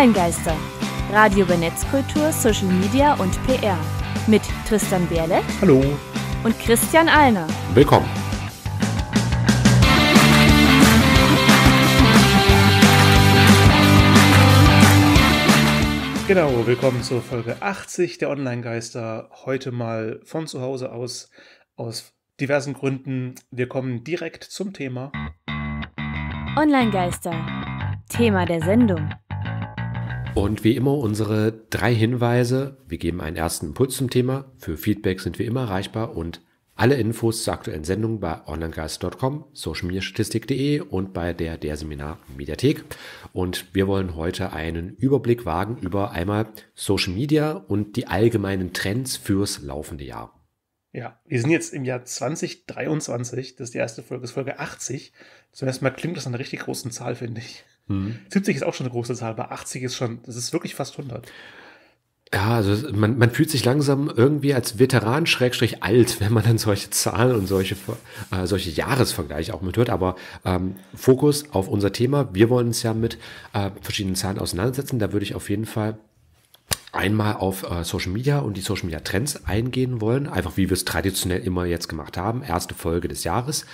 Online-Geister. Radio über Netzkultur, Social Media und PR. Mit Tristan Berle. Hallo. Und Christian Alner. Willkommen. Genau, willkommen zur Folge 80 der Online-Geister. Heute mal von zu Hause aus, aus diversen Gründen. Wir kommen direkt zum Thema. Online-Geister, Thema der Sendung. Und wie immer unsere drei Hinweise. Wir geben einen ersten Impuls zum Thema. Für Feedback sind wir immer erreichbar und alle Infos zur aktuellen Sendung bei onlinegeist.com, socialmediastatistik.de und bei der der Seminar Mediathek. Und wir wollen heute einen Überblick wagen über einmal Social Media und die allgemeinen Trends fürs laufende Jahr. Ja, wir sind jetzt im Jahr 2023. Das ist die erste Folge, das ist Folge 80. Zuerst mal klingt das an einer richtig großen Zahl, finde ich. Hm. 70 ist auch schon eine große Zahl, aber 80 ist schon, das ist wirklich fast 100. Ja, also man, man fühlt sich langsam irgendwie als Veteran schrägstrich alt, wenn man dann solche Zahlen und solche, äh, solche Jahresvergleiche auch mit hört. Aber ähm, Fokus auf unser Thema. Wir wollen uns ja mit äh, verschiedenen Zahlen auseinandersetzen. Da würde ich auf jeden Fall einmal auf äh, Social Media und die Social Media Trends eingehen wollen. Einfach wie wir es traditionell immer jetzt gemacht haben. Erste Folge des Jahres.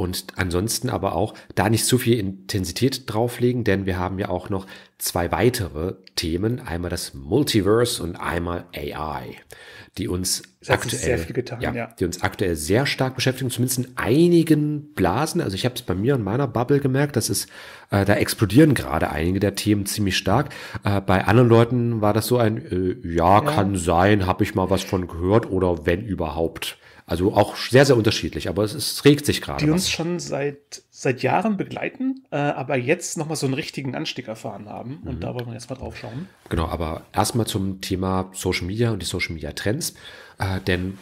Und ansonsten aber auch da nicht zu viel Intensität drauflegen, denn wir haben ja auch noch zwei weitere Themen. Einmal das Multiverse und einmal AI, die uns das aktuell, getan, ja, ja. die uns aktuell sehr stark beschäftigen, zumindest in einigen Blasen. Also ich habe es bei mir und meiner Bubble gemerkt, das ist, äh, da explodieren gerade einige der Themen ziemlich stark. Äh, bei anderen Leuten war das so ein, äh, ja, ja, kann sein, habe ich mal was von gehört oder wenn überhaupt. Also auch sehr, sehr unterschiedlich, aber es, es regt sich gerade. Die uns schon seit, seit Jahren begleiten, äh, aber jetzt nochmal so einen richtigen Anstieg erfahren haben. Und mhm. da wollen wir jetzt mal drauf schauen. Genau, aber erstmal zum Thema Social Media und die Social Media Trends. Äh, denn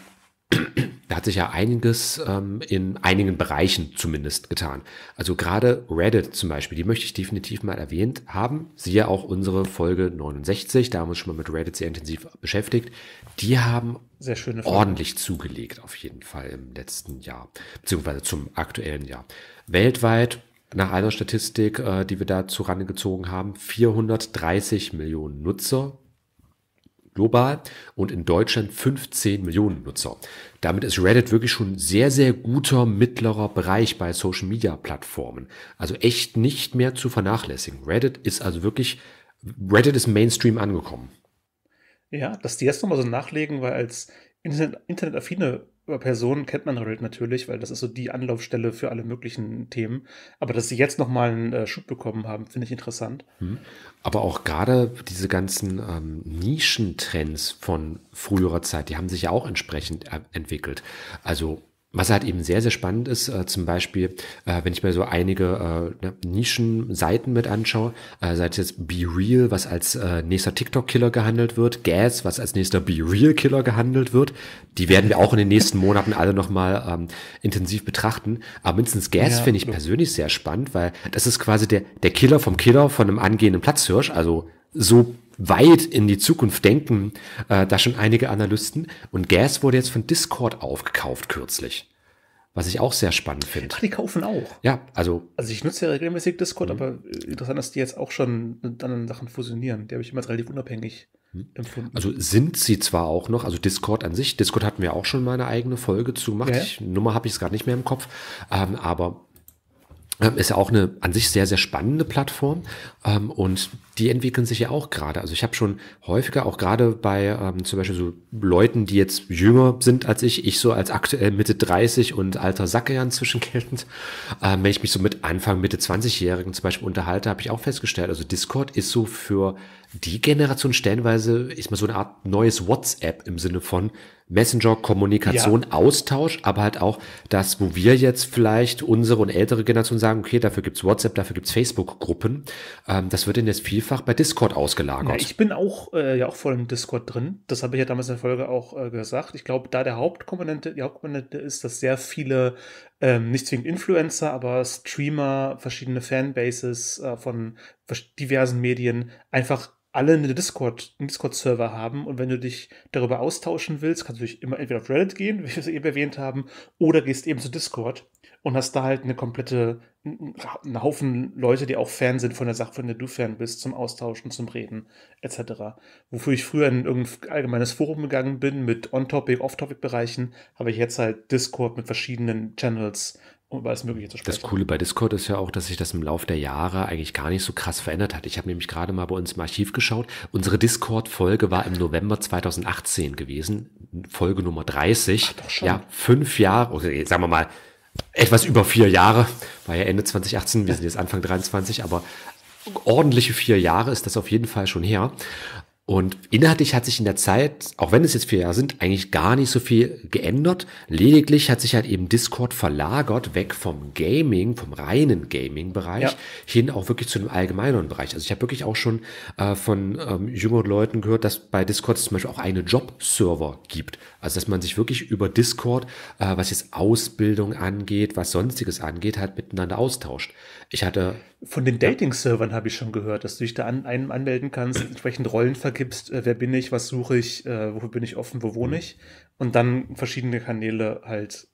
da hat sich ja einiges ähm, in einigen Bereichen zumindest getan. Also gerade Reddit zum Beispiel, die möchte ich definitiv mal erwähnt haben. Siehe auch unsere Folge 69, da haben wir uns schon mal mit Reddit sehr intensiv beschäftigt. Die haben ordentlich zugelegt, auf jeden Fall im letzten Jahr, beziehungsweise zum aktuellen Jahr. Weltweit, nach einer Statistik, äh, die wir dazu rangezogen haben, 430 Millionen Nutzer global und in Deutschland 15 Millionen Nutzer. Damit ist Reddit wirklich schon sehr, sehr guter mittlerer Bereich bei Social Media Plattformen. Also echt nicht mehr zu vernachlässigen. Reddit ist also wirklich, Reddit ist Mainstream angekommen. Ja, dass die jetzt nochmal so nachlegen, weil als Internet, internetaffine über Personen kennt man Reddit natürlich, weil das ist so die Anlaufstelle für alle möglichen Themen. Aber dass sie jetzt nochmal einen äh, Schub bekommen haben, finde ich interessant. Hm. Aber auch gerade diese ganzen ähm, Nischentrends von früherer Zeit, die haben sich ja auch entsprechend äh, entwickelt. Also was halt eben sehr, sehr spannend ist, äh, zum Beispiel, äh, wenn ich mir so einige äh, ne, Nischenseiten mit anschaue, äh, sei es jetzt Be Real, was als äh, nächster TikTok-Killer gehandelt wird, Gas, was als nächster Be Real-Killer gehandelt wird, die werden wir auch in den nächsten Monaten alle nochmal ähm, intensiv betrachten. Aber mindestens Gas ja, finde ich persönlich sehr spannend, weil das ist quasi der, der Killer vom Killer von einem angehenden Platzhirsch, also so weit in die Zukunft denken, äh, da schon einige Analysten. Und Gas wurde jetzt von Discord aufgekauft kürzlich. Was ich auch sehr spannend finde. Ach, die kaufen auch. Ja, also. Also ich nutze ja regelmäßig Discord, mhm. aber äh, interessant, dass die jetzt auch schon mit anderen Sachen fusionieren. Die habe ich immer relativ unabhängig mhm. empfunden. Also sind sie zwar auch noch, also Discord an sich, Discord hatten wir auch schon mal eine eigene Folge zu gemacht. Ja. Ich, Nummer habe ich es gerade nicht mehr im Kopf, ähm, aber ähm, ist ja auch eine an sich sehr, sehr spannende Plattform ähm, und die entwickeln sich ja auch gerade. Also ich habe schon häufiger, auch gerade bei ähm, zum Beispiel so Leuten, die jetzt jünger sind als ich, ich so als aktuell Mitte 30 und alter Sacke ja inzwischen geltend, äh, wenn ich mich so mit Anfang, Mitte 20-Jährigen zum Beispiel unterhalte, habe ich auch festgestellt, also Discord ist so für die Generation stellenweise, ist mal so eine Art neues WhatsApp im Sinne von, Messenger, Kommunikation, ja. Austausch, aber halt auch das, wo wir jetzt vielleicht unsere und ältere Generation sagen, okay, dafür gibt's WhatsApp, dafür gibt's Facebook-Gruppen. Ähm, das wird denn jetzt vielfach bei Discord ausgelagert. Ja, ich bin auch äh, ja auch voll im Discord drin. Das habe ich ja damals in der Folge auch äh, gesagt. Ich glaube, da der Hauptkomponente, die Hauptkomponente ist, dass sehr viele, ähm, nicht zwingend Influencer, aber Streamer, verschiedene Fanbases äh, von diversen Medien einfach alle einen Discord, einen Discord-Server haben und wenn du dich darüber austauschen willst, kannst du dich immer entweder auf Reddit gehen, wie wir es eben erwähnt haben, oder gehst eben zu Discord und hast da halt eine komplette, einen Haufen Leute, die auch Fan sind von der Sache, von der du Fan bist, zum Austauschen, zum Reden, etc. Wofür ich früher in irgendein allgemeines Forum gegangen bin mit On-Topic, Off-Topic-Bereichen, habe ich jetzt halt Discord mit verschiedenen Channels, und weil es möglich ist, zu sprechen. Das Coole bei Discord ist ja auch, dass sich das im Laufe der Jahre eigentlich gar nicht so krass verändert hat. Ich habe nämlich gerade mal bei uns im Archiv geschaut. Unsere Discord-Folge war im November 2018 gewesen, Folge Nummer 30. Ach, ja, fünf Jahre, oder sagen wir mal, etwas über vier Jahre, war ja Ende 2018, wir sind jetzt Anfang 23, aber ordentliche vier Jahre ist das auf jeden Fall schon her. Und inhaltlich hat sich in der Zeit, auch wenn es jetzt vier Jahre sind, eigentlich gar nicht so viel geändert. Lediglich hat sich halt eben Discord verlagert, weg vom Gaming, vom reinen Gaming-Bereich, ja. hin auch wirklich zu einem allgemeineren Bereich. Also ich habe wirklich auch schon äh, von ähm, jüngeren Leuten gehört, dass bei Discord zum Beispiel auch eine Job-Server gibt. Also, dass man sich wirklich über Discord, äh, was jetzt Ausbildung angeht, was Sonstiges angeht, halt miteinander austauscht. Ich hatte. Von den Dating-Servern ja. habe ich schon gehört, dass du dich da an einem anmelden kannst, entsprechend Rollen vergibst, äh, wer bin ich, was suche ich, äh, wofür bin ich offen, wo wohne mhm. ich. Und dann verschiedene Kanäle halt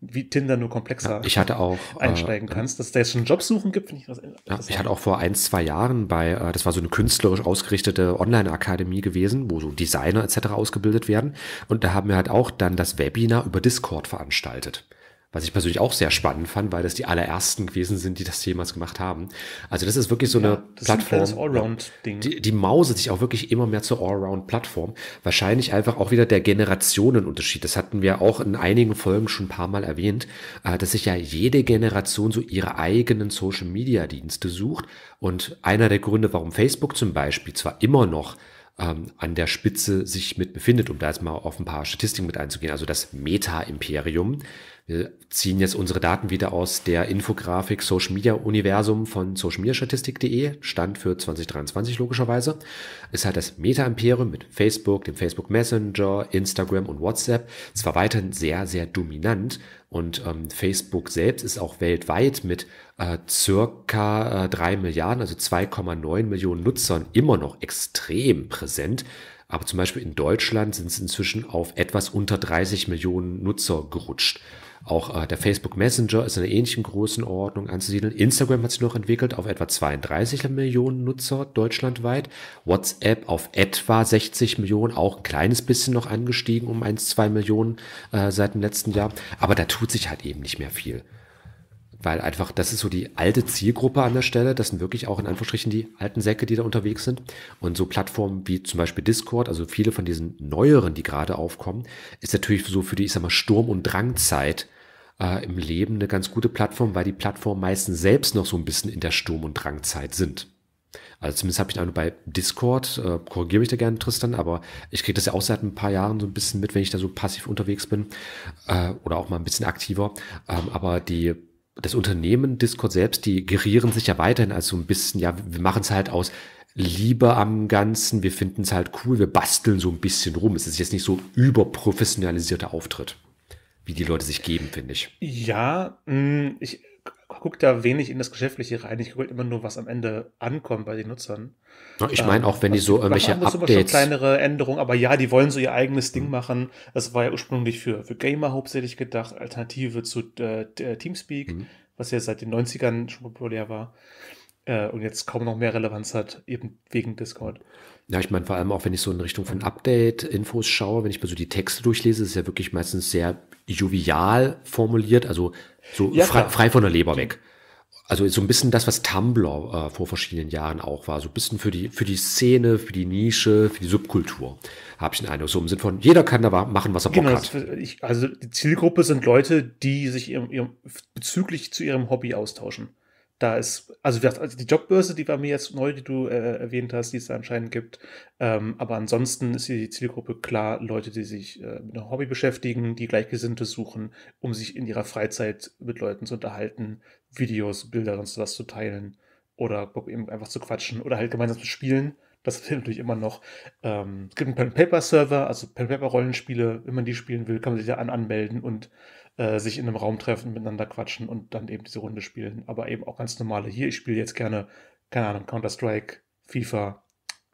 wie Tinder nur komplexer ich hatte auch, einsteigen äh, kannst. Dass es da jetzt schon Jobsuchen gibt, finde ich was ja, Ich hatte auch vor ein, zwei Jahren bei, äh, das war so eine künstlerisch ausgerichtete Online-Akademie gewesen, wo so Designer etc. ausgebildet werden. Und da haben wir halt auch dann das Webinar über Discord veranstaltet. Was ich persönlich auch sehr spannend fand, weil das die allerersten gewesen sind, die das jemals gemacht haben. Also das ist wirklich so ja, eine Plattform. Allround -Ding. Die, die Mause sich auch wirklich immer mehr zur Allround-Plattform. Wahrscheinlich einfach auch wieder der Generationenunterschied. Das hatten wir auch in einigen Folgen schon ein paar Mal erwähnt, äh, dass sich ja jede Generation so ihre eigenen Social-Media-Dienste sucht. Und einer der Gründe, warum Facebook zum Beispiel zwar immer noch ähm, an der Spitze sich mit befindet, um da jetzt mal auf ein paar Statistiken mit einzugehen. Also das Meta-Imperium wir ziehen jetzt unsere Daten wieder aus der Infografik Social Media Universum von socialmediastatistik.de, Stand für 2023 logischerweise. Ist halt das Meta-Imperium mit Facebook, dem Facebook Messenger, Instagram und WhatsApp zwar weiterhin sehr, sehr dominant und ähm, Facebook selbst ist auch weltweit mit äh, circa äh, 3 Milliarden, also 2,9 Millionen Nutzern immer noch extrem präsent. Aber zum Beispiel in Deutschland sind es inzwischen auf etwas unter 30 Millionen Nutzer gerutscht. Auch äh, der Facebook Messenger ist in einer ähnlichen Größenordnung anzusiedeln. Instagram hat sich noch entwickelt auf etwa 32 Millionen Nutzer deutschlandweit. WhatsApp auf etwa 60 Millionen, auch ein kleines bisschen noch angestiegen um 1, 2 Millionen äh, seit dem letzten Jahr. Aber da tut sich halt eben nicht mehr viel. Weil einfach, das ist so die alte Zielgruppe an der Stelle. Das sind wirklich auch in Anführungsstrichen die alten Säcke, die da unterwegs sind. Und so Plattformen wie zum Beispiel Discord, also viele von diesen neueren, die gerade aufkommen, ist natürlich so für die, ich sag mal, Sturm- und Drangzeit äh, im Leben eine ganz gute Plattform, weil die Plattformen meistens selbst noch so ein bisschen in der Sturm- und Drangzeit sind. Also zumindest habe ich den bei Discord, äh, korrigiere mich da gerne, Tristan, aber ich kriege das ja auch seit ein paar Jahren so ein bisschen mit, wenn ich da so passiv unterwegs bin äh, oder auch mal ein bisschen aktiver. Ähm, aber die das Unternehmen Discord selbst, die gerieren sich ja weiterhin als so ein bisschen, ja, wir machen es halt aus Liebe am Ganzen, wir finden es halt cool, wir basteln so ein bisschen rum. Es ist jetzt nicht so überprofessionalisierter Auftritt, wie die Leute sich geben, finde ich. Ja, mm, ich, gucke da wenig in das Geschäftliche rein. Ich gucke immer nur, was am Ende ankommt bei den Nutzern. Ich meine, auch wenn die ähm, so also irgendwelche machen, Updates... Schon kleinere Änderungen, aber ja, die wollen so ihr eigenes Ding hm. machen. Das war ja ursprünglich für, für Gamer hauptsächlich gedacht, Alternative zu äh, äh Teamspeak, mhm. was ja seit den 90ern schon populär war äh, und jetzt kaum noch mehr Relevanz hat, eben wegen Discord. Ja, ich meine, vor allem auch, wenn ich so in Richtung von Update-Infos schaue, wenn ich mir so die Texte durchlese, ist ja wirklich meistens sehr jovial formuliert, also so ja, frei, frei, von der Leber weg. Also so ein bisschen das, was Tumblr äh, vor verschiedenen Jahren auch war, so ein bisschen für die, für die Szene, für die Nische, für die Subkultur, habe ich den Eindruck. So im Sinn von, jeder kann da machen, was er genau, Bock hat. Ich, also die Zielgruppe sind Leute, die sich ihrem, ihrem, bezüglich zu ihrem Hobby austauschen da ist, also, also die Jobbörse, die war mir jetzt neu, die du äh, erwähnt hast, die es da anscheinend gibt. Ähm, aber ansonsten ist die Zielgruppe klar Leute, die sich äh, mit einem Hobby beschäftigen, die Gleichgesinnte suchen, um sich in ihrer Freizeit mit Leuten zu unterhalten, Videos, Bilder, sonst was zu teilen oder eben einfach zu quatschen oder halt gemeinsam zu spielen. Das hilft natürlich immer noch. Ähm, es gibt einen Pen-Paper-Server, also Pen-Paper-Rollenspiele. Wenn man die spielen will, kann man sich da an anmelden und äh, sich in einem Raum treffen, miteinander quatschen und dann eben diese Runde spielen. Aber eben auch ganz normale. Hier, ich spiele jetzt gerne, keine Ahnung, Counter-Strike, FIFA,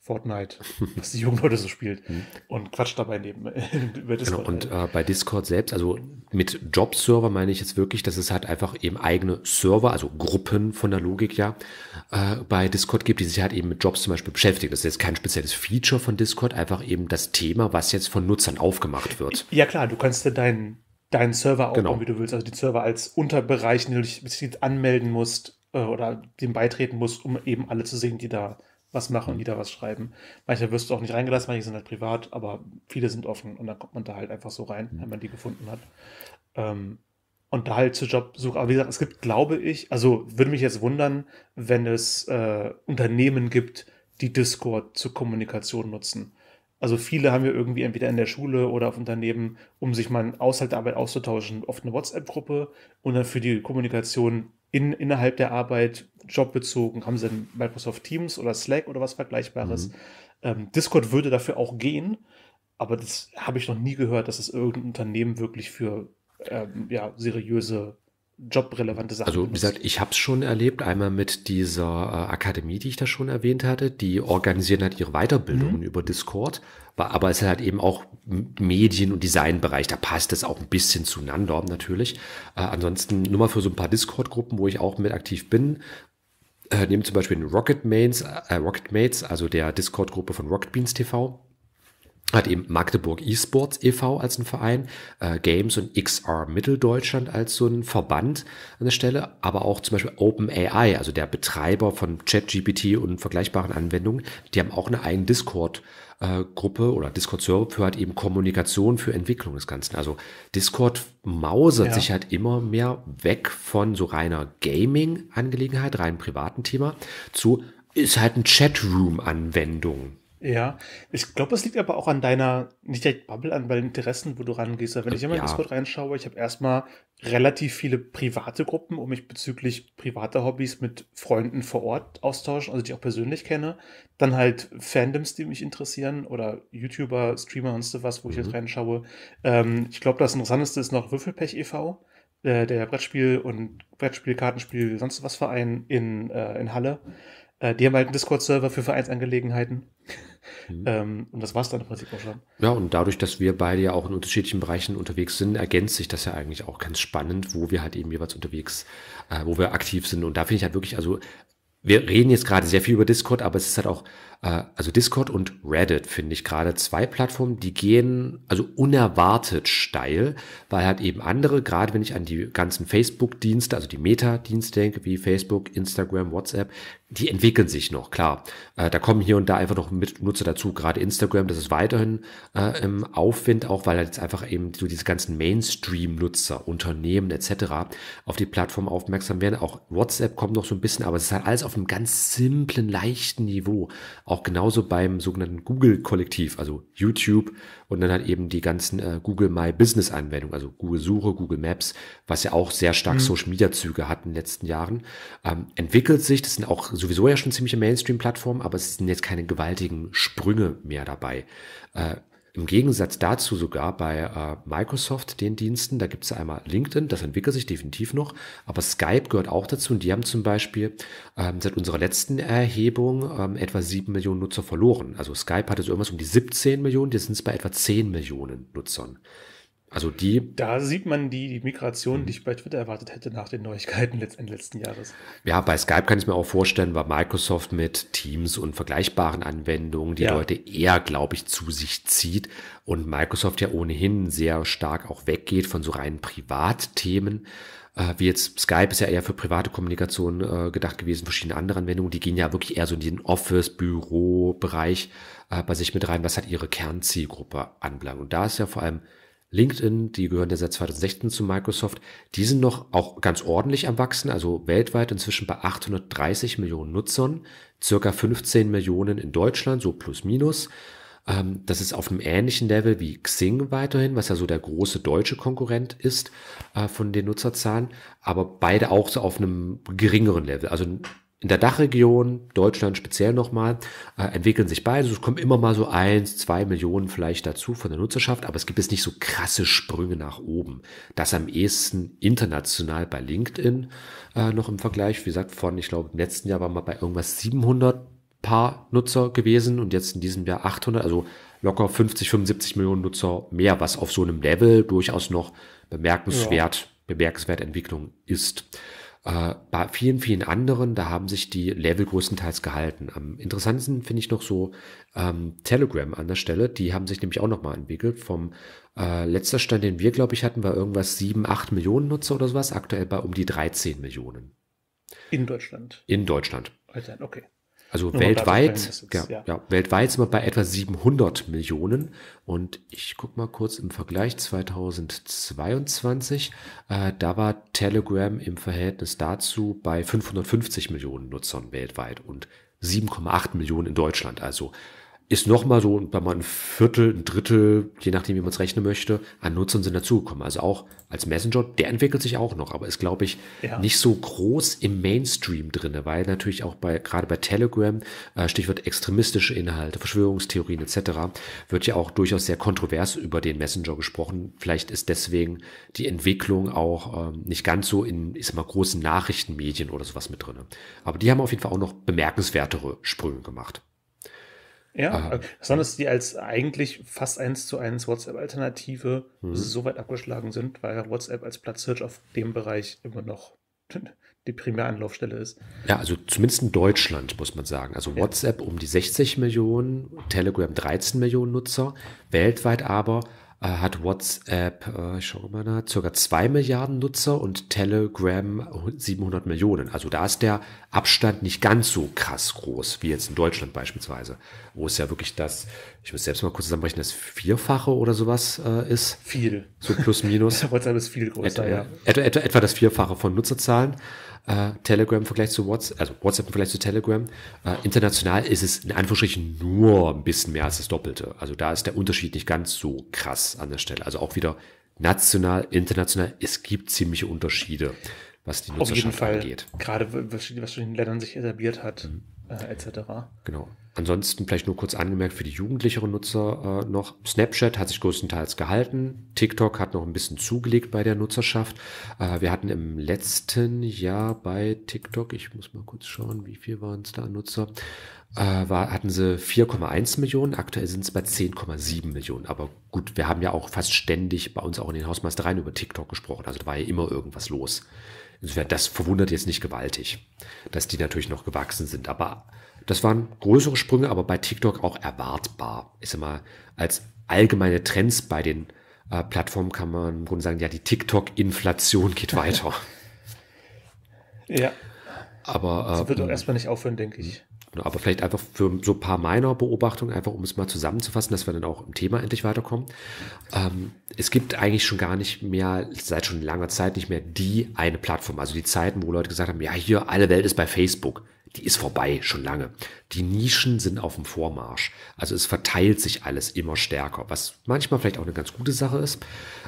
Fortnite, was die jungen Leute so spielt mhm. und quatscht dabei neben über genau, Discord. Genau, und halt. äh, bei Discord selbst, also mit Job-Server meine ich jetzt wirklich, dass es halt einfach eben eigene Server, also Gruppen von der Logik ja, äh, bei Discord gibt, die sich halt eben mit Jobs zum Beispiel beschäftigen. Das ist jetzt kein spezielles Feature von Discord, einfach eben das Thema, was jetzt von Nutzern aufgemacht wird. Ja klar, du kannst dir deinen deinen Server aufbauen, genau. wie du willst. Also den Server als Unterbereich, den du dich anmelden musst äh, oder dem beitreten musst, um eben alle zu sehen, die da was machen und die mhm. da was schreiben. Manche wirst du auch nicht reingelassen, manche sind halt privat, aber viele sind offen und dann kommt man da halt einfach so rein, mhm. wenn man die gefunden hat. Ähm, und da halt zur Jobsuche. Aber wie gesagt, es gibt, glaube ich, also würde mich jetzt wundern, wenn es äh, Unternehmen gibt, die Discord zur Kommunikation nutzen. Also viele haben ja irgendwie entweder in der Schule oder auf Unternehmen, um sich mal außerhalb der Arbeit auszutauschen, oft eine WhatsApp-Gruppe und dann für die Kommunikation in, innerhalb der Arbeit, jobbezogen, haben sie dann Microsoft Teams oder Slack oder was Vergleichbares. Mhm. Ähm, Discord würde dafür auch gehen, aber das habe ich noch nie gehört, dass es irgendein Unternehmen wirklich für ähm, ja, seriöse jobrelevante Sachen. Also wie gesagt, ich habe es schon erlebt, einmal mit dieser äh, Akademie, die ich da schon erwähnt hatte, die organisieren halt ihre Weiterbildungen mhm. über Discord, war, aber es ist halt eben auch Medien- und Designbereich, da passt es auch ein bisschen zueinander natürlich. Äh, ansonsten nur mal für so ein paar Discord-Gruppen, wo ich auch mit aktiv bin, äh, nehmen zum Beispiel Rocket Mates, äh, Rocket Mates, also der Discord-Gruppe von Rocket Beans TV hat eben Magdeburg Esports e.V. als ein Verein, äh, Games und XR Mitteldeutschland als so ein Verband an der Stelle, aber auch zum Beispiel OpenAI, also der Betreiber von ChatGPT und vergleichbaren Anwendungen, die haben auch eine eigene Discord. Äh, Gruppe oder Discord-Server für halt eben Kommunikation für Entwicklung des Ganzen. Also Discord mausert ja. sich halt immer mehr weg von so reiner Gaming-Angelegenheit, rein privaten Thema, zu ist halt ein Chatroom-Anwendung. Ja, ich glaube, es liegt aber auch an deiner, nicht direkt Bubble, an bei den Interessen, wo du rangehst. Wenn ich immer ja. in Discord reinschaue, ich habe erstmal relativ viele private Gruppen, um mich bezüglich privater Hobbys mit Freunden vor Ort austauschen, also die ich auch persönlich kenne. Dann halt Fandoms, die mich interessieren oder YouTuber, Streamer und so was, wo mhm. ich jetzt mhm. reinschaue. Ähm, ich glaube, das Interessanteste ist noch Würfelpech e.V., äh, der Brettspiel- und Brettspiel-Kartenspiel, sonst was Verein in, äh, in Halle. Mhm äh, die haben halt einen Discord-Server für Vereinsangelegenheiten. Mhm. Ähm, und das war es dann im Prinzip auch schon. Ja, und dadurch, dass wir beide ja auch in unterschiedlichen Bereichen unterwegs sind, ergänzt sich das ja eigentlich auch ganz spannend, wo wir halt eben jeweils unterwegs, äh, wo wir aktiv sind. Und da finde ich halt wirklich, also wir reden jetzt gerade sehr viel über Discord, aber es ist halt auch, äh, also Discord und Reddit finde ich gerade zwei Plattformen, die gehen also unerwartet steil, weil halt eben andere, gerade wenn ich an die ganzen Facebook-Dienste, also die Meta-Dienste denke, wie Facebook, Instagram, WhatsApp, die entwickeln sich noch, klar. Äh, da kommen hier und da einfach noch mit Nutzer dazu. Gerade Instagram, das ist weiterhin äh, im Aufwind, auch weil halt jetzt einfach eben so diese ganzen Mainstream-Nutzer, Unternehmen etc. auf die Plattform aufmerksam werden. Auch WhatsApp kommt noch so ein bisschen, aber es ist halt alles auf einem ganz simplen, leichten Niveau. Auch genauso beim sogenannten Google-Kollektiv, also YouTube und dann halt eben die ganzen äh, Google My Business Anwendungen, also Google Suche, Google Maps, was ja auch sehr stark mhm. Social Media Züge hat in den letzten Jahren, ähm, entwickelt sich. Das sind auch sowieso ja schon ziemliche Mainstream Plattformen, aber es sind jetzt keine gewaltigen Sprünge mehr dabei. Äh, im Gegensatz dazu sogar bei äh, Microsoft, den Diensten, da gibt es einmal LinkedIn, das entwickelt sich definitiv noch, aber Skype gehört auch dazu und die haben zum Beispiel ähm, seit unserer letzten Erhebung ähm, etwa 7 Millionen Nutzer verloren. Also Skype hatte so irgendwas um die 17 Millionen, jetzt sind es bei etwa 10 Millionen Nutzern. Also die. Da sieht man die, die Migration, die ich bei Twitter erwartet hätte nach den Neuigkeiten letzten, letzten Jahres. Ja, bei Skype kann ich mir auch vorstellen, weil Microsoft mit Teams und vergleichbaren Anwendungen die ja. Leute eher, glaube ich, zu sich zieht und Microsoft ja ohnehin sehr stark auch weggeht von so reinen Privatthemen. Äh, wie jetzt Skype ist ja eher für private Kommunikation äh, gedacht gewesen, verschiedene andere Anwendungen, die gehen ja wirklich eher so in den Office-Büro-Bereich äh, bei sich mit rein, was halt ihre Kernzielgruppe anbelangt. Und da ist ja vor allem LinkedIn, die gehören ja seit 2016 zu Microsoft, die sind noch auch ganz ordentlich am Wachsen, also weltweit inzwischen bei 830 Millionen Nutzern, circa 15 Millionen in Deutschland, so plus minus. Ähm, das ist auf einem ähnlichen Level wie Xing weiterhin, was ja so der große deutsche Konkurrent ist äh, von den Nutzerzahlen, aber beide auch so auf einem geringeren Level. Also in der Dachregion, Deutschland speziell nochmal, äh, entwickeln sich beide. Es kommen immer mal so eins, zwei Millionen vielleicht dazu von der Nutzerschaft, aber es gibt jetzt nicht so krasse Sprünge nach oben. Das am ehesten international bei LinkedIn äh, noch im Vergleich. Wie gesagt, von, ich glaube, im letzten Jahr waren wir bei irgendwas 700 Paar Nutzer gewesen und jetzt in diesem Jahr 800, also locker 50, 75 Millionen Nutzer mehr, was auf so einem Level durchaus noch bemerkenswert, ja. bemerkenswert Entwicklung ist. Äh, bei vielen, vielen anderen, da haben sich die Level größtenteils gehalten. Am interessantesten finde ich noch so ähm, Telegram an der Stelle. Die haben sich nämlich auch nochmal entwickelt. Vom äh, letzter Stand, den wir, glaube ich, hatten, war irgendwas 7, 8 Millionen Nutzer oder sowas. Aktuell bei um die 13 Millionen. In Deutschland. In Deutschland. Okay. Also Nur weltweit, ja, ja. ja, weltweit sind wir bei etwa 700 Millionen. Und ich guck mal kurz im Vergleich 2022. Äh, da war Telegram im Verhältnis dazu bei 550 Millionen Nutzern weltweit und 7,8 Millionen in Deutschland. Also ist nochmal so mal ein Viertel, ein Drittel, je nachdem, wie man es rechnen möchte, an Nutzern sind dazugekommen. Also auch als Messenger, der entwickelt sich auch noch, aber ist, glaube ich, ja. nicht so groß im Mainstream drin, weil natürlich auch bei, gerade bei Telegram, äh, Stichwort extremistische Inhalte, Verschwörungstheorien etc., wird ja auch durchaus sehr kontrovers über den Messenger gesprochen. Vielleicht ist deswegen die Entwicklung auch ähm, nicht ganz so in, ich sag mal, großen Nachrichtenmedien oder sowas mit drin. Aber die haben auf jeden Fall auch noch bemerkenswertere Sprünge gemacht. Ja, also besonders die als eigentlich fast eins zu eins WhatsApp-Alternative mhm. so weit abgeschlagen sind, weil WhatsApp als Platzsearch auf dem Bereich immer noch die Primäranlaufstelle ist. Ja, also zumindest in Deutschland muss man sagen. Also ja. WhatsApp um die 60 Millionen, Telegram 13 Millionen Nutzer, weltweit aber äh, hat WhatsApp, äh, ich schaue mal nach, circa 2 Milliarden Nutzer und Telegram 700 Millionen. Also da ist der Abstand nicht ganz so krass groß, wie jetzt in Deutschland beispielsweise, wo es ja wirklich das, ich muss selbst mal kurz zusammenrechnen, das Vierfache oder sowas äh, ist. Viel. So plus minus. WhatsApp ist viel größer, etwa, ja. Etwa, etwa, etwa das Vierfache von Nutzerzahlen äh, Telegram im Vergleich zu WhatsApp, also WhatsApp im Vergleich zu Telegram. Äh, international ist es in Anführungsstrichen nur ein bisschen mehr als das Doppelte. Also da ist der Unterschied nicht ganz so krass an der Stelle. Also auch wieder national, international, es gibt ziemliche Unterschiede, was die Nutzerschaft Auf jeden Fall. angeht. Gerade was, was in den Ländern sich etabliert hat. Mhm äh, etc. Genau. Ansonsten vielleicht nur kurz angemerkt für die jugendlicheren Nutzer äh, noch. Snapchat hat sich größtenteils gehalten. TikTok hat noch ein bisschen zugelegt bei der Nutzerschaft. Äh, wir hatten im letzten Jahr bei TikTok, ich muss mal kurz schauen, wie viel waren es da Nutzer, äh, war, hatten sie 4,1 Millionen, aktuell sind es bei 10,7 Millionen. Aber gut, wir haben ja auch fast ständig bei uns auch in den Hausmeistereien über TikTok gesprochen. Also da war ja immer irgendwas los. Das verwundert jetzt nicht gewaltig, dass die natürlich noch gewachsen sind. Aber das waren größere Sprünge, aber bei TikTok auch erwartbar. Ist immer als allgemeine Trends bei den äh, Plattformen kann man im Grunde sagen, ja, die TikTok-Inflation geht weiter. ja. Aber. Äh, das wird auch ähm, erstmal nicht aufhören, denke ich. Ne, aber vielleicht einfach für so ein paar meiner Beobachtungen, einfach um es mal zusammenzufassen, dass wir dann auch im Thema endlich weiterkommen. Ähm, es gibt eigentlich schon gar nicht mehr, seit schon langer Zeit nicht mehr die eine Plattform. Also die Zeiten, wo Leute gesagt haben, ja, hier alle Welt ist bei Facebook die ist vorbei, schon lange. Die Nischen sind auf dem Vormarsch. Also es verteilt sich alles immer stärker, was manchmal vielleicht auch eine ganz gute Sache ist.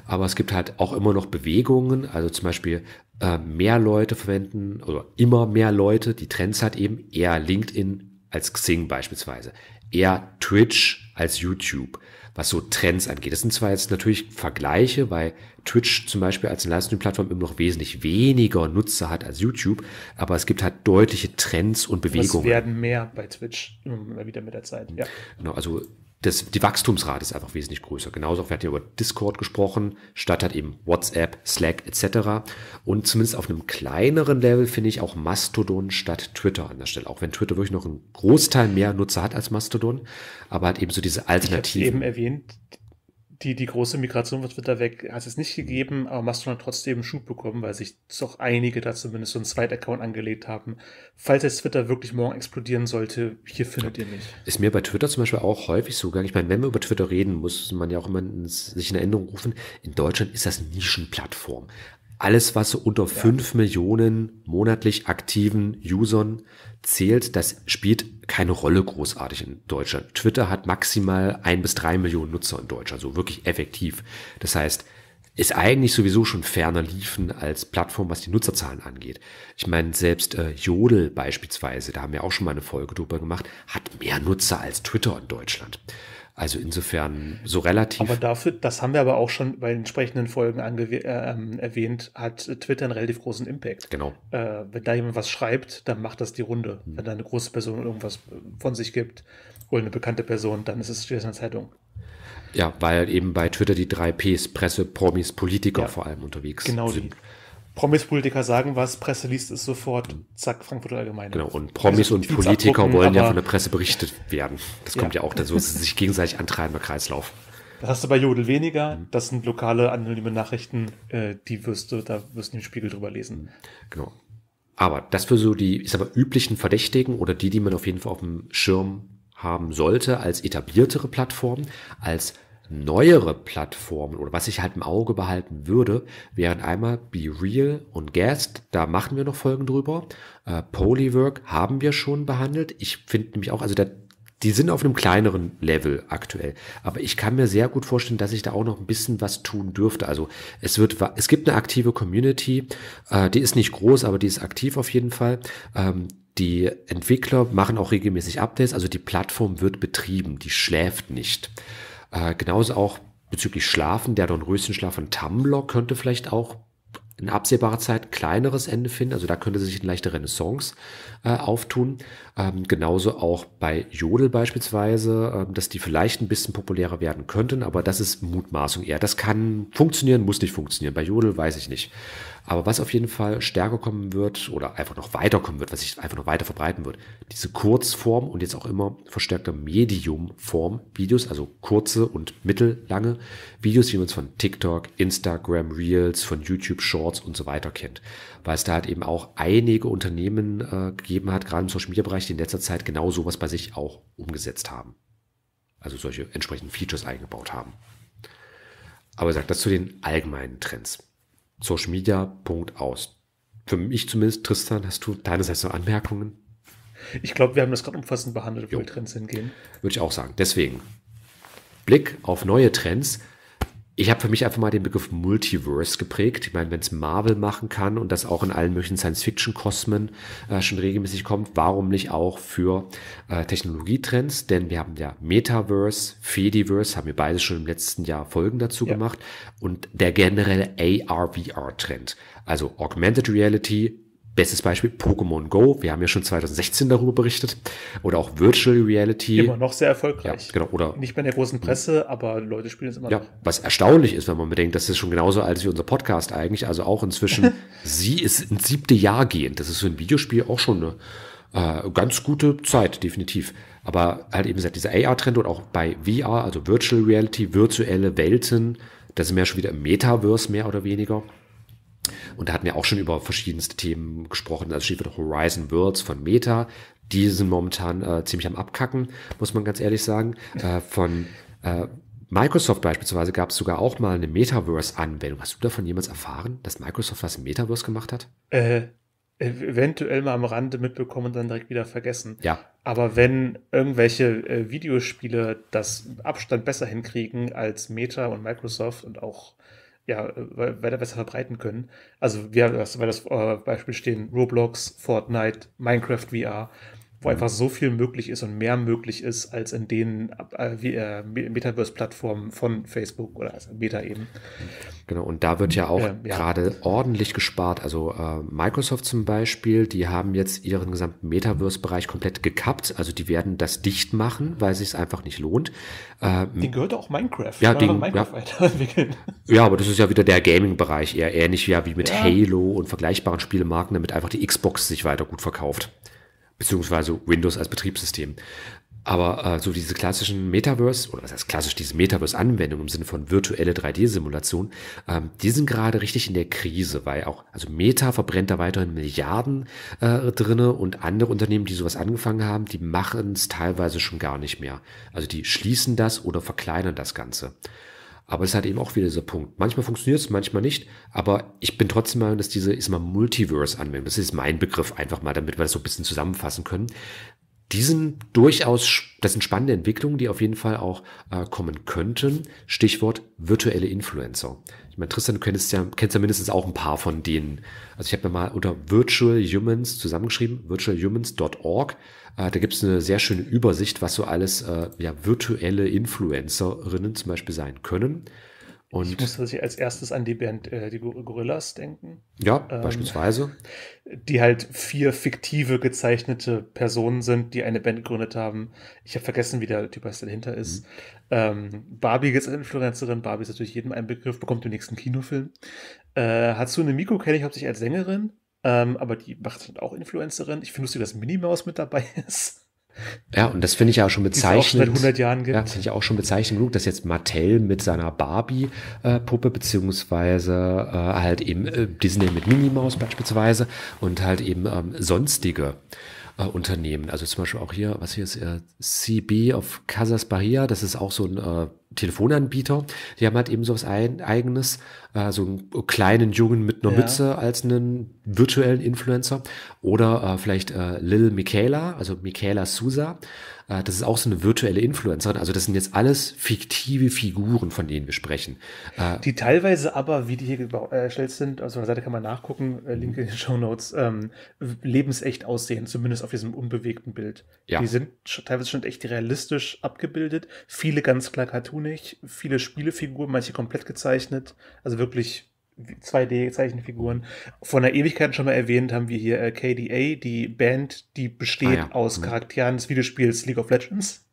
Aber es gibt halt auch immer noch Bewegungen, also zum Beispiel äh, mehr Leute verwenden oder immer mehr Leute, die Trends hat eben eher LinkedIn als Xing beispielsweise, eher Twitch als YouTube was so Trends angeht. Das sind zwar jetzt natürlich Vergleiche, weil Twitch zum Beispiel als Livestream-Plattform immer noch wesentlich weniger Nutzer hat als YouTube, aber es gibt halt deutliche Trends und Bewegungen. Es werden mehr bei Twitch immer wieder mit der Zeit, ja. Genau, also das, die Wachstumsrate ist einfach wesentlich größer. Genauso, wir hatten ja über Discord gesprochen, statt hat eben WhatsApp, Slack etc. Und zumindest auf einem kleineren Level finde ich auch Mastodon statt Twitter an der Stelle. Auch wenn Twitter wirklich noch einen Großteil mehr Nutzer hat als Mastodon, aber hat eben so diese Alternativen. Ich eben erwähnt, die, die große Migration von Twitter weg hat es nicht gegeben, aber Mastodon hat trotzdem einen Schub bekommen, weil sich doch einige da zumindest so einen Zweit-Account angelegt haben. Falls jetzt Twitter wirklich morgen explodieren sollte, hier findet ja. ihr mich. Ist mir bei Twitter zum Beispiel auch häufig so gegangen. Ich meine, wenn wir über Twitter reden, muss man ja auch immer sich in Erinnerung rufen, in Deutschland ist das Nischenplattform. Alles, was unter fünf ja. Millionen monatlich aktiven Usern zählt, das spielt keine Rolle großartig in Deutschland. Twitter hat maximal ein bis drei Millionen Nutzer in Deutschland, so also wirklich effektiv. Das heißt, ist eigentlich sowieso schon ferner liefen als Plattform, was die Nutzerzahlen angeht. Ich meine, selbst äh, Jodel beispielsweise, da haben wir auch schon mal eine Folge drüber gemacht, hat mehr Nutzer als Twitter in Deutschland. Also insofern so relativ. Aber dafür, das haben wir aber auch schon bei entsprechenden Folgen äh, ähm, erwähnt, hat Twitter einen relativ großen Impact. Genau. Äh, wenn da jemand was schreibt, dann macht das die Runde. Hm. Wenn da eine große Person irgendwas von sich gibt oder eine bekannte Person, dann ist es steht in Zeitung. Ja, weil eben bei Twitter die drei Ps, Presse, Promis, Politiker ja. vor allem unterwegs genau sind. Genau Promis-Politiker sagen was, Presse liest es sofort, zack, Frankfurter Allgemeine. Genau, und Promis also, und Politiker wollen ja von der Presse berichtet werden. Das kommt ja auch dazu, dass sie sich gegenseitig antreibender Kreislauf. Das hast du bei Jodel weniger. Das sind lokale anonyme Nachrichten, äh, die wirst du, da wirst du im Spiegel drüber lesen. Genau. Aber das für so die, ich sag mal, üblichen Verdächtigen oder die, die man auf jeden Fall auf dem Schirm haben sollte, als etabliertere Plattform, als neuere Plattformen oder was ich halt im Auge behalten würde, wären einmal Be Real und Guest. Da machen wir noch Folgen drüber. Äh, Polywork haben wir schon behandelt. Ich finde nämlich auch, also der, die sind auf einem kleineren Level aktuell. Aber ich kann mir sehr gut vorstellen, dass ich da auch noch ein bisschen was tun dürfte. Also es wird, es gibt eine aktive Community. Äh, die ist nicht groß, aber die ist aktiv auf jeden Fall. Ähm, die Entwickler machen auch regelmäßig Updates. Also die Plattform wird betrieben. Die schläft nicht. Äh, genauso auch bezüglich Schlafen, der Dornröschenschlaf von Tamblor könnte vielleicht auch in absehbarer Zeit kleineres Ende finden. Also da könnte sich eine leichte Renaissance äh, auftun. Ähm, genauso auch bei Jodel beispielsweise, äh, dass die vielleicht ein bisschen populärer werden könnten, aber das ist Mutmaßung eher. Das kann funktionieren, muss nicht funktionieren. Bei Jodel weiß ich nicht. Aber was auf jeden Fall stärker kommen wird oder einfach noch weiterkommen wird, was sich einfach noch weiter verbreiten wird, diese Kurzform und jetzt auch immer verstärkte Mediumform Videos, also kurze und mittellange Videos, wie man es von TikTok, Instagram Reels, von YouTube Shorts und so weiter kennt. Weil es da halt eben auch einige Unternehmen äh, gegeben hat, gerade im Social Media Bereich, die in letzter Zeit genau sowas bei sich auch umgesetzt haben. Also solche entsprechenden Features eingebaut haben. Aber sagt das zu den allgemeinen Trends. Social Media, Punkt aus. Für mich zumindest, Tristan, hast du deinerseits noch Anmerkungen? Ich glaube, wir haben das gerade umfassend behandelt, wo jo. die Trends hingehen. Würde ich auch sagen. Deswegen, Blick auf neue Trends ich habe für mich einfach mal den Begriff Multiverse geprägt. Ich meine, wenn es Marvel machen kann und das auch in allen möglichen Science-Fiction-Kosmen äh, schon regelmäßig kommt, warum nicht auch für äh, Technologietrends? Denn wir haben ja Metaverse, Fediverse, haben wir beide schon im letzten Jahr Folgen dazu ja. gemacht und der generelle AR-VR-Trend, also Augmented Reality Bestes Beispiel Pokémon Go. Wir haben ja schon 2016 darüber berichtet. Oder auch Virtual Reality. Immer noch sehr erfolgreich. Ja, genau. Oder Nicht mehr in der großen Presse, aber Leute spielen es immer ja, noch. Was erstaunlich ist, wenn man bedenkt, das ist schon genauso alt wie unser Podcast eigentlich. Also auch inzwischen, sie ist ins siebte Jahr gehend. Das ist für ein Videospiel auch schon eine äh, ganz gute Zeit, definitiv. Aber halt eben seit dieser AR-Trend und auch bei VR, also Virtual Reality, virtuelle Welten, da sind wir ja schon wieder im Metaverse mehr oder weniger. Und da hatten wir auch schon über verschiedenste Themen gesprochen. Also steht für Horizon Worlds von Meta. Die sind momentan äh, ziemlich am Abkacken, muss man ganz ehrlich sagen. Äh, von äh, Microsoft beispielsweise gab es sogar auch mal eine Metaverse-Anwendung. Hast du davon jemals erfahren, dass Microsoft was im Metaverse gemacht hat? Äh, eventuell mal am Rande mitbekommen und dann direkt wieder vergessen. Ja. Aber wenn irgendwelche äh, Videospiele das Abstand besser hinkriegen als Meta und Microsoft und auch ja, weiter besser verbreiten können. Also wir haben das, weil das äh, Beispiel stehen, Roblox, Fortnite, Minecraft VR wo mhm. einfach so viel möglich ist und mehr möglich ist als in den äh, äh Metaverse-Plattformen von Facebook oder also Meta eben. Genau, und da wird ja auch ähm, ja. gerade ordentlich gespart. Also äh, Microsoft zum Beispiel, die haben jetzt ihren gesamten Metaverse-Bereich komplett gekappt. Also die werden das dicht machen, weil es sich einfach nicht lohnt. Ähm, den gehört auch Minecraft. Ja, den, Minecraft ja. ja, aber das ist ja wieder der Gaming-Bereich, eher ähnlich ja, wie mit ja. Halo und vergleichbaren Spielemarken, damit einfach die Xbox sich weiter gut verkauft beziehungsweise Windows als Betriebssystem. Aber äh, so diese klassischen Metaverse, oder was heißt klassisch, diese metaverse anwendung im Sinne von virtuelle 3D-Simulation, ähm, die sind gerade richtig in der Krise, weil auch, also Meta verbrennt da weiterhin Milliarden äh, drinne und andere Unternehmen, die sowas angefangen haben, die machen es teilweise schon gar nicht mehr. Also die schließen das oder verkleinern das Ganze. Aber es hat eben auch wieder dieser Punkt. Manchmal funktioniert es, manchmal nicht. Aber ich bin trotzdem mal, dass diese, ist mal Multiverse-Anwendung, das ist mein Begriff einfach mal, damit wir das so ein bisschen zusammenfassen können. Diesen durchaus, das sind spannende Entwicklungen, die auf jeden Fall auch äh, kommen könnten. Stichwort virtuelle Influencer. Ich meine, Tristan, du kennst ja, kennst ja mindestens auch ein paar von denen. Also ich habe mir mal unter Virtual Humans zusammengeschrieben, virtualhumans.org. Ah, da gibt es eine sehr schöne Übersicht, was so alles äh, ja, virtuelle Influencerinnen zum Beispiel sein können. Und ich muss als erstes an die Band äh, die Gorillas denken. Ja, ähm, beispielsweise. Die halt vier fiktive gezeichnete Personen sind, die eine Band gegründet haben. Ich habe vergessen, wie der Typ heißt, der dahinter ist. Mhm. Ähm, Barbie ist Influencerin. Barbie ist natürlich jedem ein Begriff, bekommt im nächsten Kinofilm. Äh, eine Miku kenne ich hauptsächlich als Sängerin. Ähm, aber die macht halt auch Influencerin. Ich finde lustig, dass Minimaus mit dabei ist. Ja, und das finde ich ja schon bezeichnend. Auch seit Jahren gibt. Ja, finde ich auch schon bezeichnend genug, dass jetzt Mattel mit seiner Barbie-Puppe, äh, beziehungsweise äh, halt eben äh, Disney mit Minnie Maus beispielsweise und halt eben ähm, sonstige äh, Unternehmen. Also zum Beispiel auch hier, was hier ist, äh, CB of Casas Bahia, das ist auch so ein äh, Telefonanbieter, die haben halt eben so was ein, eigenes, äh, so einen kleinen Jungen mit einer ja. Mütze als einen virtuellen Influencer oder äh, vielleicht äh, Lil Michaela, also Michaela Sousa, äh, das ist auch so eine virtuelle Influencerin, also das sind jetzt alles fiktive Figuren, von denen wir sprechen. Äh, die teilweise aber, wie die hier erstellt äh, sind, also auf der Seite kann man nachgucken, äh, mhm. Link in den Show Notes, ähm, lebensecht aussehen, zumindest auf diesem unbewegten Bild. Ja. Die sind teilweise schon echt realistisch abgebildet, viele ganz klar Cartoon farbig, viele Spielefiguren, manche komplett gezeichnet, also wirklich 2D-Zeichenfiguren. Vor einer Ewigkeit schon mal erwähnt haben wir hier äh, KDA, die Band, die besteht ah, ja. aus mhm. Charakteren des Videospiels League of Legends.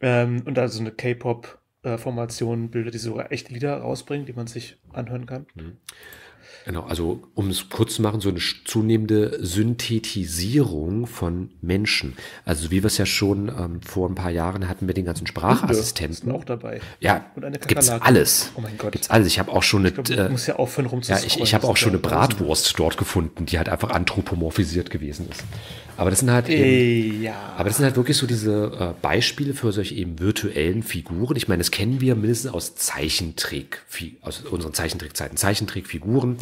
Ähm, und also eine K-Pop- äh, Formation bildet, die sogar echte Lieder rausbringt, die man sich anhören kann. Mhm. Genau, also um es kurz zu machen, so eine zunehmende Synthetisierung von Menschen. Also wie wir es ja schon ähm, vor ein paar Jahren hatten mit den ganzen Sprachassistenten. Hunde sind auch dabei. Ja, und eine gibt's alles. Oh mein Gott. Gibt's alles. Ich habe auch schon eine. Ich glaub, äh, muss ja aufhören Ja, ich, ich habe auch schon eine Bratwurst dort gefunden, die halt einfach anthropomorphisiert gewesen ist. Aber das sind halt eben, ja. aber das sind halt wirklich so diese äh, Beispiele für solche eben virtuellen Figuren. Ich meine, das kennen wir mindestens aus Zeichentrick, aus unseren Zeichentrickzeiten, Zeichentrickfiguren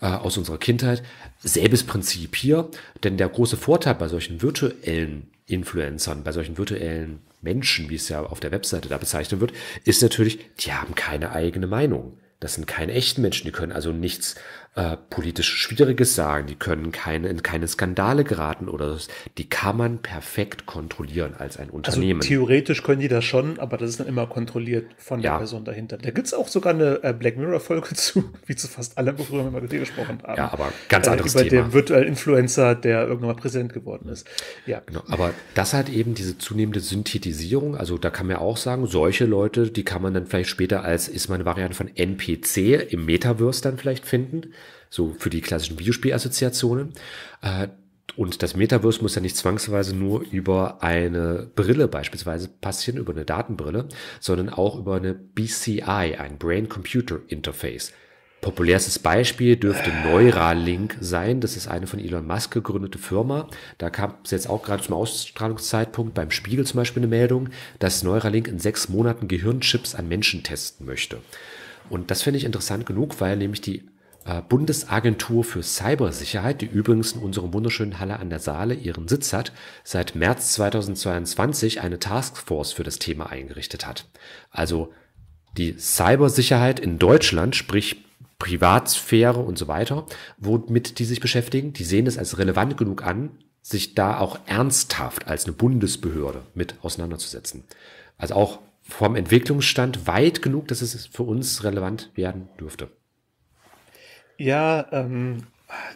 äh, aus unserer Kindheit. Selbes Prinzip hier, denn der große Vorteil bei solchen virtuellen Influencern, bei solchen virtuellen Menschen, wie es ja auf der Webseite da bezeichnet wird, ist natürlich, die haben keine eigene Meinung. Das sind keine echten Menschen, die können also nichts äh, politisch Schwieriges sagen, die können keine, in keine Skandale geraten oder so. Die kann man perfekt kontrollieren als ein also Unternehmen. Also theoretisch können die das schon, aber das ist dann immer kontrolliert von der ja. Person dahinter. Da gibt es auch sogar eine äh, Black Mirror-Folge zu, wie zu fast allen, wo wir mal gesprochen haben. Ja, aber ganz äh, anderes äh, über Thema. den virtuellen Influencer, der irgendwann mal präsident geworden ist. Ja. Genau, aber das hat eben diese zunehmende Synthetisierung. Also da kann man ja auch sagen, solche Leute, die kann man dann vielleicht später als ist man Variante von NPC im Metaverse dann vielleicht finden so für die klassischen Videospielassoziationen. Äh, und das Metaverse muss ja nicht zwangsweise nur über eine Brille beispielsweise passieren, über eine Datenbrille, sondern auch über eine BCI, ein Brain-Computer-Interface. Populärstes Beispiel dürfte Neuralink sein. Das ist eine von Elon Musk gegründete Firma. Da kam es jetzt auch gerade zum Ausstrahlungszeitpunkt beim Spiegel zum Beispiel eine Meldung, dass Neuralink in sechs Monaten Gehirnchips an Menschen testen möchte. Und das finde ich interessant genug, weil nämlich die äh, Bundesagentur für Cybersicherheit, die übrigens in unserem wunderschönen Halle an der Saale ihren Sitz hat, seit März 2022 eine Taskforce für das Thema eingerichtet hat. Also die Cybersicherheit in Deutschland, sprich Privatsphäre und so weiter, womit die sich beschäftigen, die sehen es als relevant genug an, sich da auch ernsthaft als eine Bundesbehörde mit auseinanderzusetzen. Also auch vom Entwicklungsstand weit genug, dass es für uns relevant werden dürfte. Ja, ähm,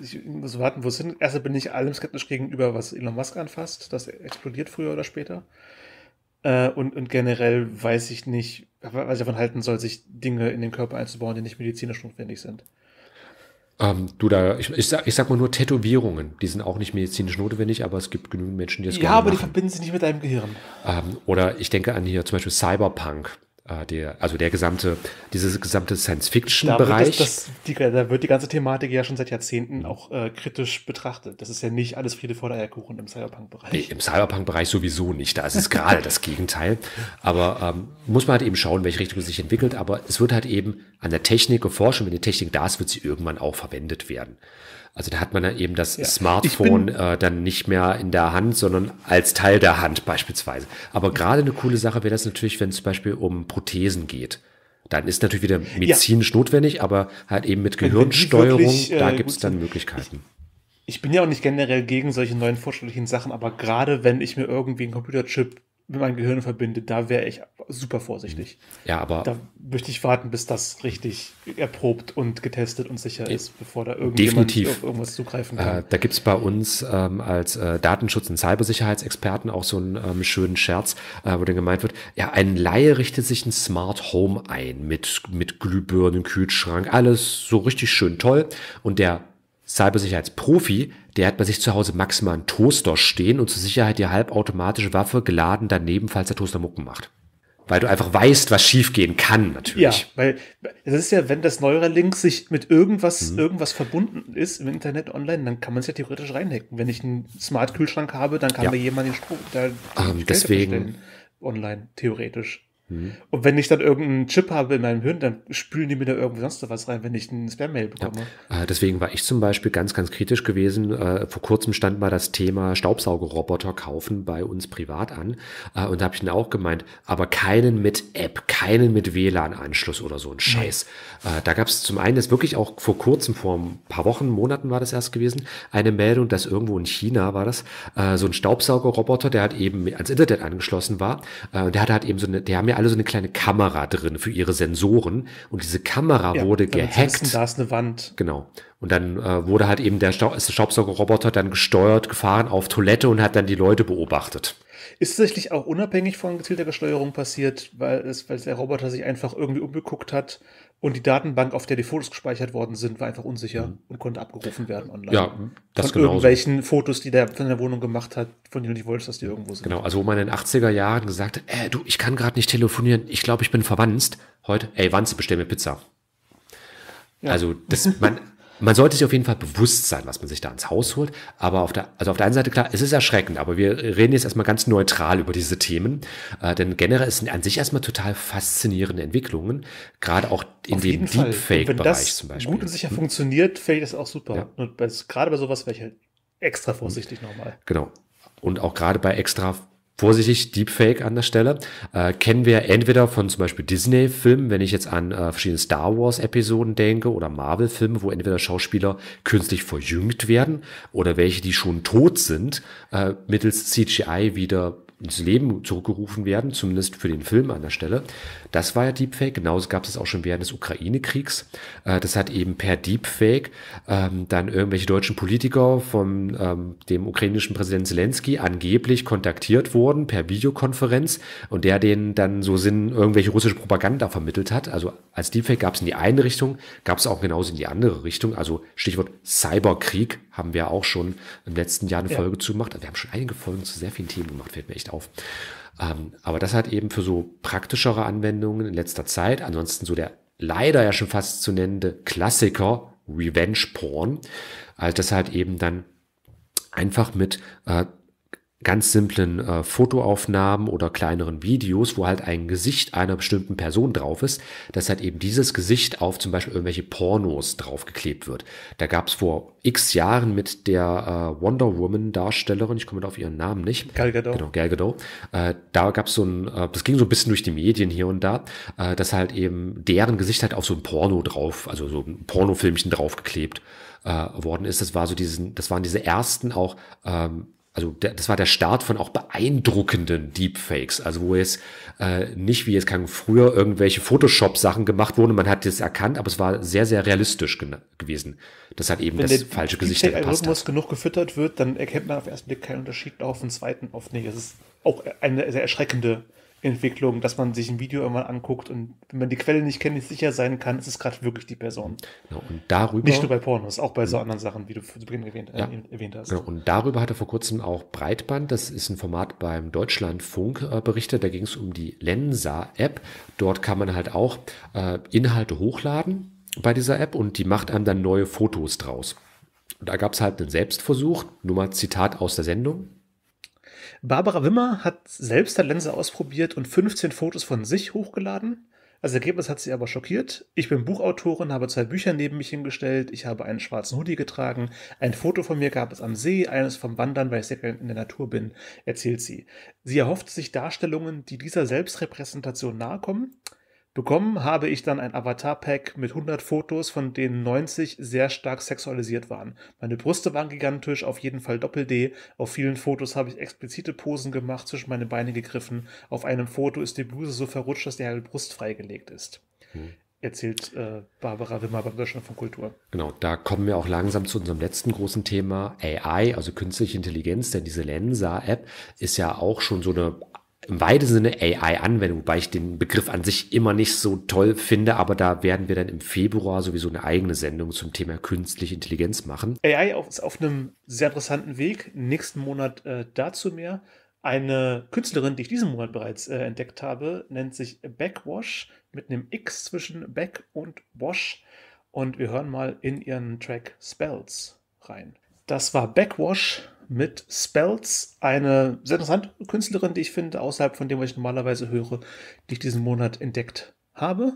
ich muss warten, wo sind. Erstmal bin ich allem skeptisch gegenüber, was Elon Musk anfasst. Das explodiert früher oder später. Äh, und, und generell weiß ich nicht, was ich davon halten soll, sich Dinge in den Körper einzubauen, die nicht medizinisch notwendig sind. Ähm, du da, ich, ich, sag, ich sag mal nur Tätowierungen, die sind auch nicht medizinisch notwendig, aber es gibt genügend Menschen, die das ja, gerne machen. Ja, aber die verbinden sich nicht mit deinem Gehirn. Ähm, oder ich denke an hier zum Beispiel Cyberpunk. Äh, der, also der gesamte, dieses gesamte Science-Fiction-Bereich. Da, da, wird die ganze Thematik ja schon seit Jahrzehnten auch äh, kritisch betrachtet. Das ist ja nicht alles Friede vor der Eierkuchen im Cyberpunk-Bereich. Nee, im Cyberpunk-Bereich sowieso nicht. Da ist es gerade das Gegenteil. Aber ähm, muss man halt eben schauen, welche Richtung es sich entwickelt. Aber es wird halt eben an der Technik geforscht und wenn die Technik da ist, wird sie irgendwann auch verwendet werden. Also da hat man ja eben das ja. Smartphone äh, dann nicht mehr in der Hand, sondern als Teil der Hand beispielsweise. Aber gerade eine coole Sache wäre das natürlich, wenn es zum Beispiel um Prothesen geht. Dann ist natürlich wieder medizinisch ja. notwendig, aber halt eben mit Gehirnsteuerung, wirklich, äh, da gibt es dann Möglichkeiten. Ich, ich bin ja auch nicht generell gegen solche neuen fortschrittlichen Sachen, aber gerade wenn ich mir irgendwie einen Computerchip mit meinem Gehirn verbinde, da wäre ich super vorsichtig. Ja, aber. Da möchte ich warten, bis das richtig erprobt und getestet und sicher ist, bevor da irgendjemand definitiv. auf irgendwas zugreifen äh, kann. Äh, da gibt es bei uns ähm, als äh, Datenschutz- und Cybersicherheitsexperten auch so einen ähm, schönen Scherz, äh, wo dann gemeint wird, ja, ein Laie richtet sich ein Smart Home ein mit, mit Glühbirnen, Kühlschrank, alles so richtig schön toll. Und der Cybersicherheitsprofi der hat bei sich zu Hause maximal einen Toaster stehen und zur Sicherheit die halbautomatische Waffe geladen daneben, falls der Toaster Mucken macht. Weil du einfach weißt, was schiefgehen kann, natürlich. Ja, weil es ist ja, wenn das Neuralink sich mit irgendwas, mhm. irgendwas verbunden ist im Internet online, dann kann man es ja theoretisch reinhacken. Wenn ich einen Smart-Kühlschrank habe, dann kann ja. mir jemand den Strom da ähm, deswegen online, theoretisch. Mhm. Und wenn ich dann irgendeinen Chip habe in meinem Hirn, dann spülen die mir da irgendwie sonst was rein, wenn ich einen Spam-Mail bekomme. Ja. Ah, deswegen war ich zum Beispiel ganz, ganz kritisch gewesen. Äh, vor kurzem stand mal das Thema Staubsaugerroboter kaufen bei uns privat an. Äh, und da habe ich dann auch gemeint, aber keinen mit App, keinen mit WLAN-Anschluss oder so ein Scheiß. Mhm. da gab es zum einen jetzt wirklich auch vor kurzem, vor ein paar Wochen, Monaten war das erst gewesen, eine Meldung, dass irgendwo in China war das, so ein Staubsaugerroboter, der hat eben ans Internet angeschlossen war. und der hat halt eben so eine, der haben ja alle so eine kleine Kamera drin für ihre Sensoren und diese Kamera ja, wurde gehackt. da ist eine Wand. Genau. Und dann äh, wurde halt eben der Staubsaugerroboter dann gesteuert, gefahren auf Toilette und hat dann die Leute beobachtet. Ist tatsächlich auch unabhängig von gezielter Steuerung passiert, weil, es, weil der Roboter sich einfach irgendwie umgeguckt hat und die Datenbank, auf der die Fotos gespeichert worden sind, war einfach unsicher mhm. und konnte abgerufen werden online. Ja, das genau. genauso. irgendwelchen Fotos, die der von der Wohnung gemacht hat, von denen du nicht wolltest, dass die irgendwo sind. Genau, also wo man in den 80er Jahren gesagt hat, äh, du, ich kann gerade nicht telefonieren, ich glaube, ich bin verwandt. Heute, ey, Wanze, bestell mir Pizza. Ja. Also, das, man, man sollte sich auf jeden Fall bewusst sein, was man sich da ins Haus holt. Aber auf der, also auf der einen Seite, klar, es ist erschreckend, aber wir reden jetzt erstmal ganz neutral über diese Themen. Äh, denn generell sind an sich erstmal total faszinierende Entwicklungen, gerade auch in auf dem Deepfake-Bereich zum Beispiel. Gut und sicher hm? funktioniert, fände ich das auch super. Ja. Und gerade bei sowas wäre ich halt extra vorsichtig hm. nochmal. Genau. Und auch gerade bei extra vorsichtig Deepfake an der Stelle, äh, kennen wir entweder von zum Beispiel Disney-Filmen, wenn ich jetzt an äh, verschiedene Star Wars-Episoden denke oder Marvel-Filme, wo entweder Schauspieler künstlich verjüngt werden oder welche, die schon tot sind, äh, mittels CGI wieder ins Leben zurückgerufen werden, zumindest für den Film an der Stelle. Das war ja Deepfake. Genauso gab es auch schon während des Ukraine-Kriegs. Äh, das hat eben per Deepfake ähm, dann irgendwelche deutschen Politiker von ähm, dem ukrainischen Präsidenten Zelensky angeblich kontaktiert wurden per Videokonferenz und der denen dann so Sinn irgendwelche russische Propaganda vermittelt hat. Also als Deepfake gab es in die eine Richtung, gab es auch genauso in die andere Richtung. Also Stichwort Cyberkrieg haben wir auch schon im letzten Jahr eine ja. Folge zugemacht. Also wir haben schon einige Folgen zu sehr vielen Themen gemacht, fällt mir echt auf. Ähm, aber das hat eben für so praktischere Anwendungen in letzter Zeit, ansonsten so der leider ja schon fast zu nennende Klassiker Revenge Porn. Also das halt eben dann einfach mit äh, ganz simplen äh, Fotoaufnahmen oder kleineren Videos, wo halt ein Gesicht einer bestimmten Person drauf ist, dass halt eben dieses Gesicht auf zum Beispiel irgendwelche Pornos draufgeklebt wird. Da gab es vor x Jahren mit der äh, Wonder Woman Darstellerin, ich komme auf ihren Namen nicht. Gal Gadot. Genau, Gal Gadot. Äh, da gab es so ein, äh, das ging so ein bisschen durch die Medien hier und da, äh, dass halt eben deren Gesicht halt auf so ein Porno drauf, also so ein Pornofilmchen draufgeklebt äh, worden ist. Das war so diesen, das waren diese ersten auch ähm, also das war der Start von auch beeindruckenden Deepfakes, also wo jetzt äh, nicht wie jetzt kann früher irgendwelche Photoshop-Sachen gemacht wurden, man hat das erkannt, aber es war sehr, sehr realistisch gewesen. Das hat eben Wenn das falsche Gesicht gepasst. Wenn der Algorithmus genug gefüttert wird, dann erkennt man auf den ersten Blick keinen Unterschied, auch auf den zweiten oft nicht. Es ist auch eine sehr erschreckende Entwicklung, dass man sich ein Video irgendwann anguckt und wenn man die Quelle nicht kennt, nicht sicher sein kann, ist es gerade wirklich die Person. Genau, und darüber, nicht nur bei Pornos, auch bei so anderen Sachen, wie du zu Beginn erwähnt, ja, äh, erwähnt hast. Genau, und darüber hatte vor kurzem auch Breitband, das ist ein Format beim Deutschlandfunk äh, berichtet, da ging es um die Lensa-App. Dort kann man halt auch äh, Inhalte hochladen bei dieser App und die macht einem dann neue Fotos draus. da gab es halt einen Selbstversuch, nur mal Zitat aus der Sendung. Barbara Wimmer hat selbst eine Lense ausprobiert und 15 Fotos von sich hochgeladen. Das Ergebnis hat sie aber schockiert. Ich bin Buchautorin, habe zwei Bücher neben mich hingestellt, ich habe einen schwarzen Hoodie getragen, ein Foto von mir gab es am See, eines vom Wandern, weil ich sehr gerne in der Natur bin, erzählt sie. Sie erhofft sich Darstellungen, die dieser Selbstrepräsentation nahe kommen. Bekommen habe ich dann ein Avatar-Pack mit 100 Fotos, von denen 90 sehr stark sexualisiert waren. Meine Brüste waren gigantisch, auf jeden Fall Doppel-D. Auf vielen Fotos habe ich explizite Posen gemacht, zwischen meine Beine gegriffen. Auf einem Foto ist die Bluse so verrutscht, dass die halbe Brust freigelegt ist. Hm. Erzählt äh, Barbara Wimmer beim Deutschland von Kultur. Genau, da kommen wir auch langsam zu unserem letzten großen Thema, AI, also künstliche Intelligenz, denn diese Lensa-App ist ja auch schon so eine im weitesten Sinne AI-Anwendung, wobei ich den Begriff an sich immer nicht so toll finde, aber da werden wir dann im Februar sowieso eine eigene Sendung zum Thema künstliche Intelligenz machen. AI ist auf einem sehr interessanten Weg. Nächsten Monat äh, dazu mehr. Eine Künstlerin, die ich diesen Monat bereits äh, entdeckt habe, nennt sich Backwash mit einem X zwischen Back und Wash. Und wir hören mal in ihren Track Spells rein. Das war Backwash mit Spells, eine sehr interessante Künstlerin, die ich finde, außerhalb von dem, was ich normalerweise höre, die ich diesen Monat entdeckt habe.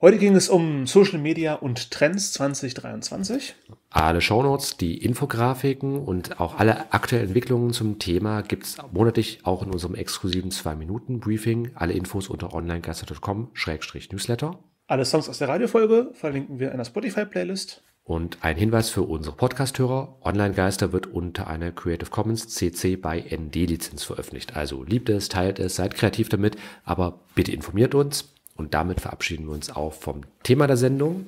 Heute ging es um Social Media und Trends 2023. Alle Shownotes, die Infografiken und auch alle aktuellen Entwicklungen zum Thema gibt es monatlich auch in unserem exklusiven 2-Minuten-Briefing. Alle Infos unter onlinegeister.com-newsletter. Alle Songs aus der Radiofolge verlinken wir in der Spotify-Playlist. Und ein Hinweis für unsere Podcasthörer: Online Geister wird unter einer Creative Commons CC by ND Lizenz veröffentlicht. Also liebt es, teilt es, seid kreativ damit, aber bitte informiert uns. Und damit verabschieden wir uns auch vom Thema der Sendung.